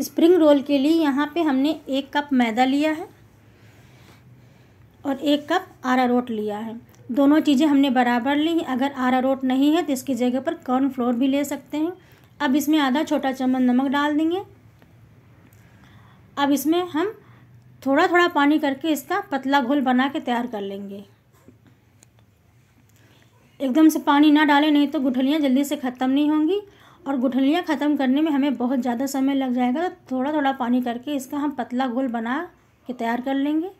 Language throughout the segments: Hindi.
स्प्रिंग रोल के लिए यहाँ पे हमने एक कप मैदा लिया है और एक कप आरा रोट लिया है दोनों चीज़ें हमने बराबर ली अगर आरा रोट नहीं है तो इसकी जगह पर कॉर्न फ्लोर भी ले सकते हैं अब इसमें आधा छोटा चम्मच नमक डाल देंगे अब इसमें हम थोड़ा थोड़ा पानी करके इसका पतला घोल बना के तैयार कर लेंगे एकदम से पानी ना डालें नहीं तो गुठलियाँ जल्दी से ख़त्म नहीं होंगी और गुठलियाँ ख़त्म करने में हमें बहुत ज़्यादा समय लग जाएगा तो थोड़ा थोड़ा पानी करके इसका हम पतला घोल बना के तैयार कर लेंगे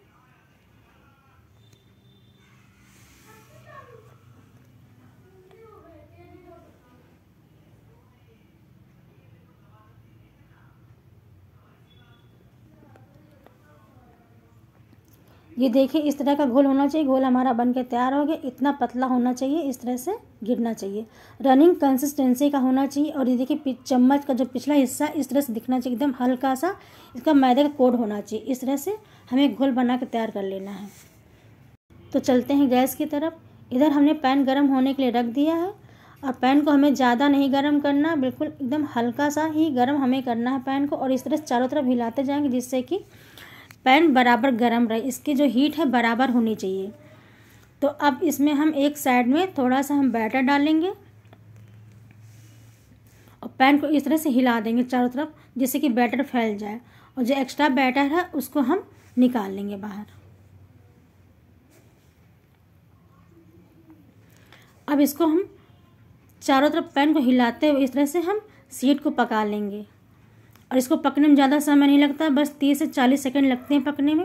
ये देखिए इस तरह का घोल होना चाहिए घोल हमारा बन के तैयार हो गया इतना पतला होना चाहिए इस तरह से गिरना चाहिए रनिंग कंसिस्टेंसी का होना चाहिए और ये देखिए चम्मच का जो पिछला हिस्सा इस तरह से दिखना चाहिए एकदम हल्का सा इसका मैदे का कोड होना चाहिए इस तरह से हमें घोल बना के तैयार कर लेना है तो चलते हैं गैस की तरफ इधर हमने पैन गर्म होने के लिए रख दिया है और पैन को हमें ज़्यादा नहीं गर्म करना बिल्कुल एकदम हल्का सा ही गर्म हमें करना है पैन को और इस तरह से चारों तरफ हिलाते जाएंगे जिससे कि पैन बराबर गर्म रहे इसकी जो हीट है बराबर होनी चाहिए तो अब इसमें हम एक साइड में थोड़ा सा हम बैटर डालेंगे और पैन को इस तरह से हिला देंगे चारों तरफ जिससे कि बैटर फैल जाए और जो एक्स्ट्रा बैटर है उसको हम निकाल लेंगे बाहर अब इसको हम चारों तरफ पैन को हिलाते हुए इस तरह से हम सीट को पका लेंगे और इसको पकने में ज़्यादा समय नहीं लगता बस तीस से चालीस सेकेंड लगते हैं पकने में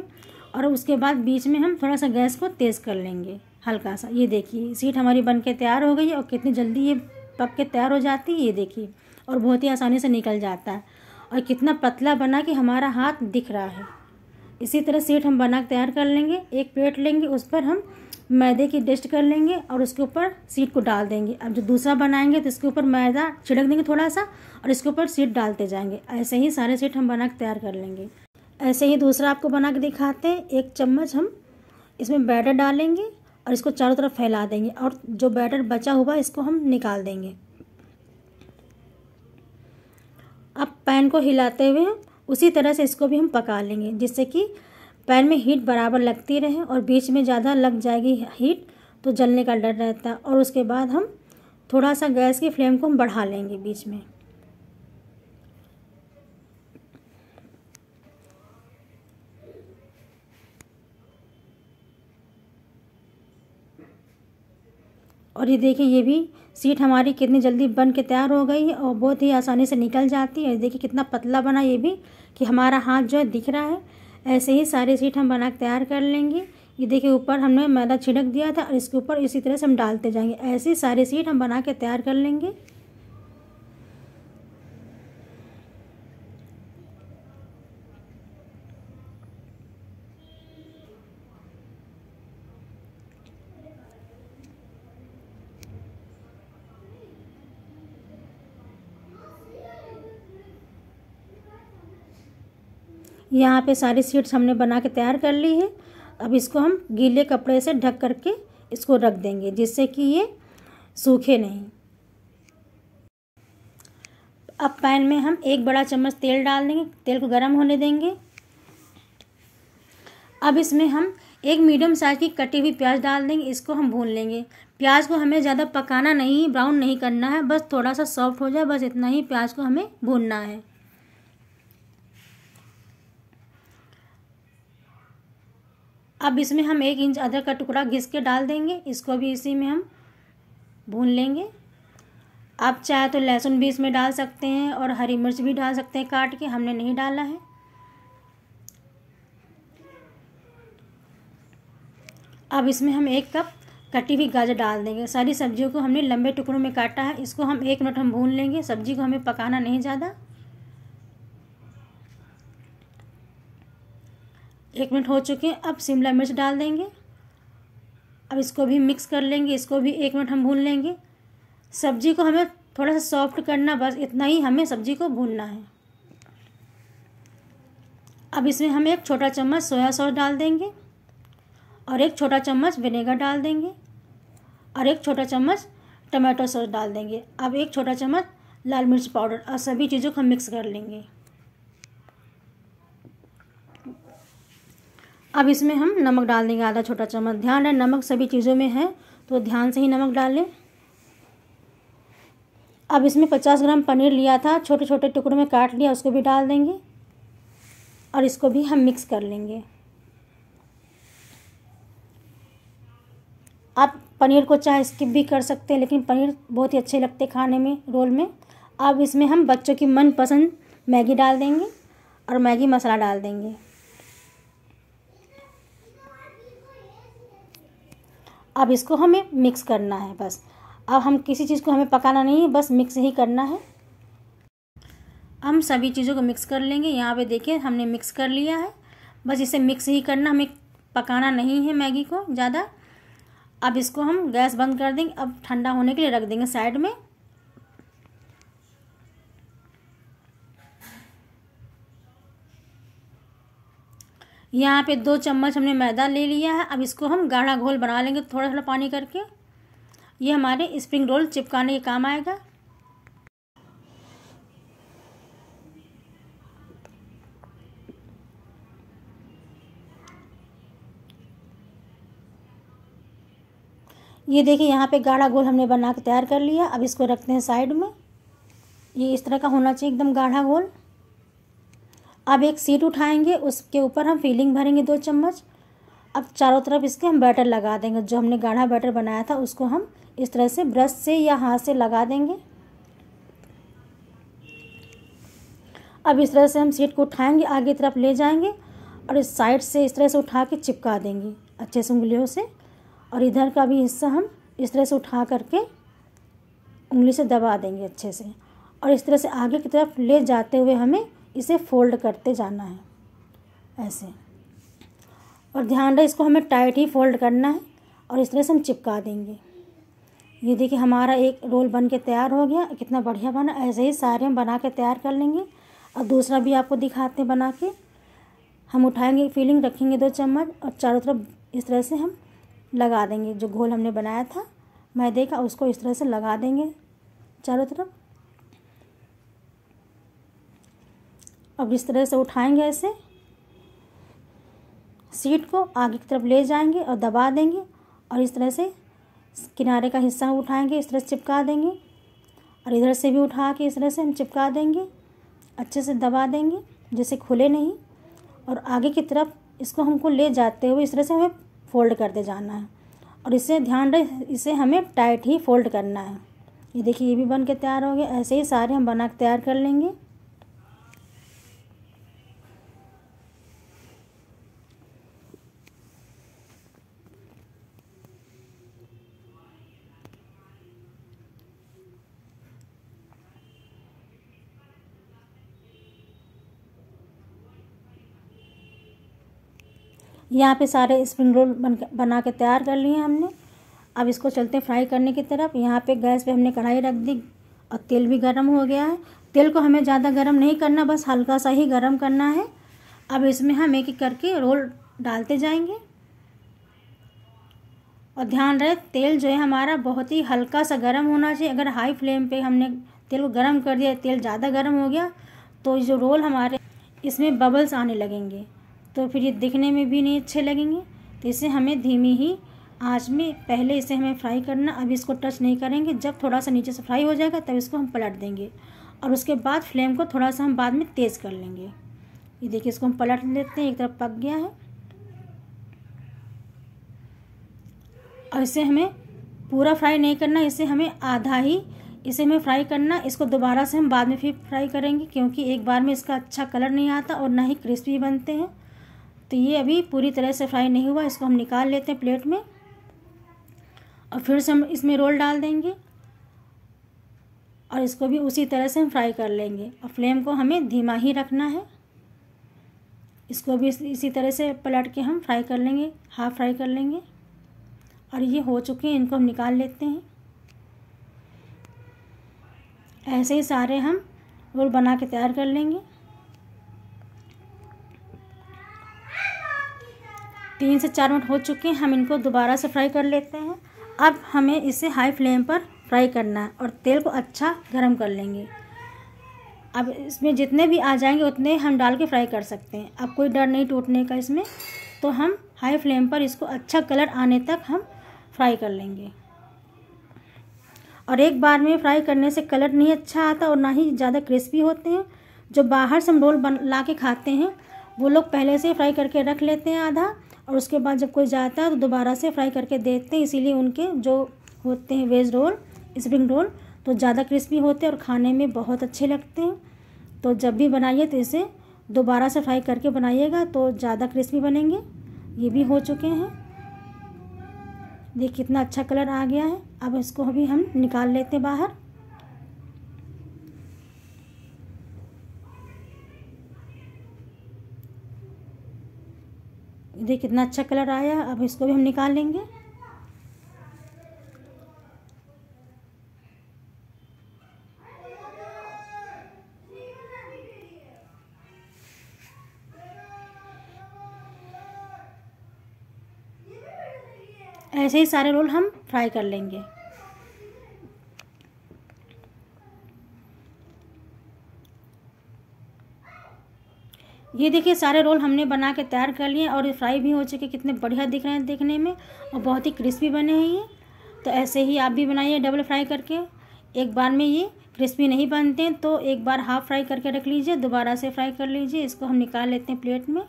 और उसके बाद बीच में हम थोड़ा सा गैस को तेज़ कर लेंगे हल्का सा ये देखिए सीट हमारी बन के तैयार हो गई और कितनी जल्दी ये पक के तैयार हो जाती है ये देखिए और बहुत ही आसानी से निकल जाता है और कितना पतला बना कि हमारा हाथ दिख रहा है इसी तरह सीट हम बना तैयार कर लेंगे एक प्लेट लेंगे उस पर हम मैदे की डस्ट कर लेंगे और उसके ऊपर सीट को डाल देंगे अब जो दूसरा बनाएंगे तो इसके ऊपर मैदा छिड़क देंगे थोड़ा सा और इसके ऊपर सीट डालते जाएंगे ऐसे ही सारे सीट हम बना के तैयार कर लेंगे ऐसे ही दूसरा आपको बना के दिखाते हैं एक चम्मच हम इसमें बैटर डालेंगे और इसको चारों तरफ फैला देंगे और जो बैटर बचा हुआ इसको हम निकाल देंगे अब पैन को हिलाते हुए उसी तरह से इसको भी हम पका लेंगे जिससे कि पैन में हीट बराबर लगती रहे और बीच में ज़्यादा लग जाएगी हीट तो जलने का डर रहता है और उसके बाद हम थोड़ा सा गैस की फ्लेम को हम बढ़ा लेंगे बीच में और ये देखिए ये भी सीट हमारी कितनी जल्दी बन के तैयार हो गई है और बहुत ही आसानी से निकल जाती है देखिए कितना पतला बना ये भी कि हमारा हाथ जो है दिख रहा है ऐसे ही सारे सीट हम बना के तैयार कर लेंगे ये देखिए ऊपर हमने मैदा छिड़क दिया था और इसके ऊपर इसी तरह से हम डालते जाएंगे ऐसे ही सारे सीट हम बना के तैयार कर लेंगे यहाँ पे सारी सीट्स हमने बना के तैयार कर ली है अब इसको हम गीले कपड़े से ढक करके इसको रख देंगे जिससे कि ये सूखे नहीं अब पैन में हम एक बड़ा चम्मच तेल डाल देंगे तेल को गर्म होने देंगे अब इसमें हम एक मीडियम साइज़ की कटी हुई प्याज डाल देंगे इसको हम भून लेंगे प्याज को हमें ज़्यादा पकाना नहीं ब्राउन नहीं करना है बस थोड़ा सा सॉफ्ट हो जाए बस इतना ही प्याज को हमें भूनना है अब इसमें हम एक इंच अदरक का टुकड़ा घिस के डाल देंगे इसको भी इसी में हम भून लेंगे आप चाहे तो लहसुन भी इसमें डाल सकते हैं और हरी मिर्च भी डाल सकते हैं काट के हमने नहीं डाला है अब इसमें हम एक कप कटी हुई गाजर डाल देंगे सारी सब्जियों को हमने लंबे टुकड़ों में काटा है इसको हम एक मिनट हम भून लेंगे सब्जी को हमें पकाना नहीं ज़्यादा एक मिनट हो चुके हैं अब शिमला मिर्च डाल देंगे अब इसको भी मिक्स कर लेंगे इसको भी एक मिनट हम भून लेंगे सब्जी को हमें थोड़ा सा सॉफ्ट करना बस इतना ही हमें सब्जी को भूनना है अब इसमें हम एक छोटा चम्मच सोया सॉस डाल देंगे और एक छोटा चम्मच विनेगर डाल देंगे और एक छोटा चम्मच टमाटो सॉस डाल देंगे अब एक छोटा चम्मच लाल मिर्च पाउडर और सभी चीज़ों को हम मिक्स कर लेंगे अब इसमें हम नमक डाल देंगे आधा छोटा चम्मच ध्यान रहे नमक सभी चीज़ों में है तो ध्यान से ही नमक डालें अब इसमें पचास ग्राम पनीर लिया था छोटे छोटे टुकड़ों में काट लिया उसको भी डाल देंगे और इसको भी हम मिक्स कर लेंगे आप पनीर को चाहे स्किप भी कर सकते हैं लेकिन पनीर बहुत ही अच्छे लगते खाने में रोल में अब इसमें हम बच्चों की मनपसंद मैगी डाल देंगे और मैगी मसाला डाल देंगे अब इसको हमें मिक्स करना है बस अब हम किसी चीज़ को हमें पकाना नहीं है बस मिक्स ही करना है हम सभी चीज़ों को मिक्स कर लेंगे यहाँ पे देखिए हमने मिक्स कर लिया है बस इसे मिक्स ही करना हमें पकाना नहीं है मैगी को ज़्यादा अब इसको हम गैस बंद कर देंगे अब ठंडा होने के लिए रख देंगे साइड में यहाँ पे दो चम्मच हमने मैदा ले लिया है अब इसको हम गाढ़ा घोल बना लेंगे थोड़ा थोड़ा पानी करके ये हमारे स्प्रिंग रोल चिपकाने के काम आएगा ये देखिए यहाँ पे गाढ़ा घोल हमने बना के तैयार कर लिया अब इसको रखते हैं साइड में ये इस तरह का होना चाहिए एकदम गाढ़ा घोल अब एक सीट उठाएंगे उसके ऊपर हम फीलिंग भरेंगे दो चम्मच अब चारों तरफ इसके हम बैटर लगा देंगे जो हमने गाढ़ा बैटर बनाया था उसको हम इस तरह से ब्रश से या हाथ से लगा देंगे अब इस तरह से हम सीट को उठाएंगे आगे तरफ ले जाएंगे और इस साइड से इस तरह से उठा के चिपका देंगे अच्छे से उंगलियों से और इधर का भी हिस्सा हम इस तरह से उठा करके उंगली से दबा देंगे अच्छे से और इस तरह से आगे की तरफ ले जाते हुए हमें इसे फोल्ड करते जाना है ऐसे और ध्यान रहे इसको हमें टाइट ही फोल्ड करना है और इस तरह से हम चिपका देंगे ये देखिए हमारा एक रोल बन के तैयार हो गया कितना बढ़िया बना ऐसे ही सारे हम बना के तैयार कर लेंगे और दूसरा भी आपको दिखाते हैं बना के हम उठाएंगे फीलिंग रखेंगे दो चम्मच और चारों तरफ इस तरह से हम लगा देंगे जो घोल हमने बनाया था मैदे का उसको इस तरह से लगा देंगे चारों तरफ अब इस तरह से उठाएंगे ऐसे सीट को आगे की तरफ ले जाएंगे और दबा देंगे और इस तरह से किनारे का हिस्सा उठाएंगे इस तरह से चिपका देंगे और इधर से भी उठा के इस तरह से हम चिपका देंगे अच्छे से दबा देंगे जैसे खुले नहीं और आगे की तरफ इसको हमको ले जाते हुए इस तरह से हमें फोल्ड करते जाना है और इसे ध्यान रहे इसे हमें टाइट ही फोल्ड करना है ये देखिए ये भी बन के तैयार हो गया ऐसे ही सारे हम बना के तैयार कर लेंगे यहाँ पे सारे स्प्रिंग रोल बन बना के तैयार कर लिए हमने अब इसको चलते हैं फ्राई करने की तरफ यहाँ पे गैस पे हमने कढ़ाई रख दी और तेल भी गर्म हो गया है तेल को हमें ज़्यादा गर्म नहीं करना बस हल्का सा ही गर्म करना है अब इसमें हम एक एक करके रोल डालते जाएंगे और ध्यान रहे तेल जो है हमारा बहुत ही हल्का सा गर्म होना चाहिए अगर हाई फ्लेम पर हमने तेल को गर्म कर दिया तेल ज़्यादा गर्म हो गया तो जो रोल हमारे इसमें बबल्स आने लगेंगे तो फिर ये दिखने में भी नहीं अच्छे लगेंगे तो इसे हमें धीमी ही आँच में पहले इसे हमें फ्राई करना अभी इसको टच नहीं करेंगे जब थोड़ा सा नीचे से फ्राई हो जाएगा तब इसको हम पलट देंगे और उसके बाद फ्लेम को थोड़ा सा हम बाद में तेज़ कर लेंगे ये देखिए इसको हम पलट लेते हैं एक तरफ पक गया है और इसे हमें पूरा फ्राई नहीं करना इसे हमें आधा ही इसे हमें फ्राई करना इसको दोबारा से हम बाद में फिर फ्राई करेंगे क्योंकि एक बार में इसका अच्छा कलर नहीं आता और ना ही क्रिस्पी बनते हैं तो ये अभी पूरी तरह से फ्राई नहीं हुआ इसको हम निकाल लेते हैं प्लेट में और फिर से हम इसमें रोल डाल देंगे और इसको भी उसी तरह से हम फ्राई कर लेंगे और फ्लेम को हमें धीमा ही रखना है इसको भी इसी तरह से पलट के हम फ्राई कर लेंगे हाफ फ्राई कर लेंगे और ये हो चुके हैं इनको हम निकाल लेते हैं ऐसे ही सारे हम रोल बना के तैयार कर लेंगे तीन से चार मिनट हो चुके हैं हम इनको दोबारा से फ्राई कर लेते हैं अब हमें इसे हाई फ्लेम पर फ्राई करना है और तेल को अच्छा गर्म कर लेंगे अब इसमें जितने भी आ जाएंगे उतने हम डाल के फ्राई कर सकते हैं अब कोई डर नहीं टूटने का इसमें तो हम हाई फ्लेम पर इसको अच्छा कलर आने तक हम फ्राई कर लेंगे और एक बार में फ्राई करने से कलर नहीं अच्छा आता और ना ही ज़्यादा क्रिस्पी होते हैं जो बाहर से हम रोल बन ला के खाते हैं वो लोग पहले से फ्राई करके रख लेते हैं आधा और उसके बाद जब कोई जाता है तो दोबारा से फ्राई करके देखते हैं इसीलिए उनके जो होते हैं वेज रोल स्प्रिंग रोल तो ज़्यादा क्रिस्पी होते हैं और खाने में बहुत अच्छे लगते हैं तो जब भी बनाइए तो इसे दोबारा से फ्राई करके बनाइएगा तो ज़्यादा क्रिस्पी बनेंगे ये भी हो चुके हैं देखिए कितना अच्छा कलर आ गया है अब इसको अभी हम निकाल लेते हैं बाहर देखिए कितना अच्छा कलर आया अब इसको भी हम निकाल लेंगे ऐसे ही सारे रोल हम फ्राई कर लेंगे ये देखिए सारे रोल हमने बना के तैयार कर लिए और फ्राई भी हो चुके कितने बढ़िया दिख रहे हैं देखने में और बहुत ही क्रिस्पी बने हैं ये तो ऐसे ही आप भी बनाइए डबल फ्राई करके एक बार में ये क्रिस्पी नहीं बनते हैं तो एक बार हाफ़ फ्राई करके रख लीजिए दोबारा से फ्राई कर लीजिए इसको हम निकाल लेते हैं प्लेट में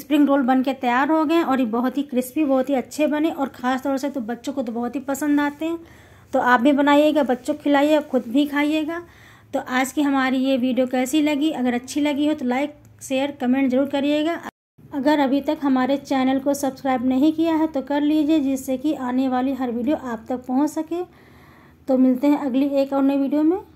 स्प्रिंग रोल बन के तैयार हो गए और ये बहुत ही क्रिस्पी बहुत ही अच्छे बने और ख़ास तौर से तो बच्चों को तो बहुत ही पसंद आते हैं तो आप भी बनाइएगा बच्चों को खिलाइए खुद भी खाइएगा तो आज की हमारी ये वीडियो कैसी लगी अगर अच्छी लगी हो तो लाइक शेयर कमेंट ज़रूर करिएगा अगर अभी तक हमारे चैनल को सब्सक्राइब नहीं किया है तो कर लीजिए जिससे कि आने वाली हर वीडियो आप तक पहुंच सके तो मिलते हैं अगली एक और नई वीडियो में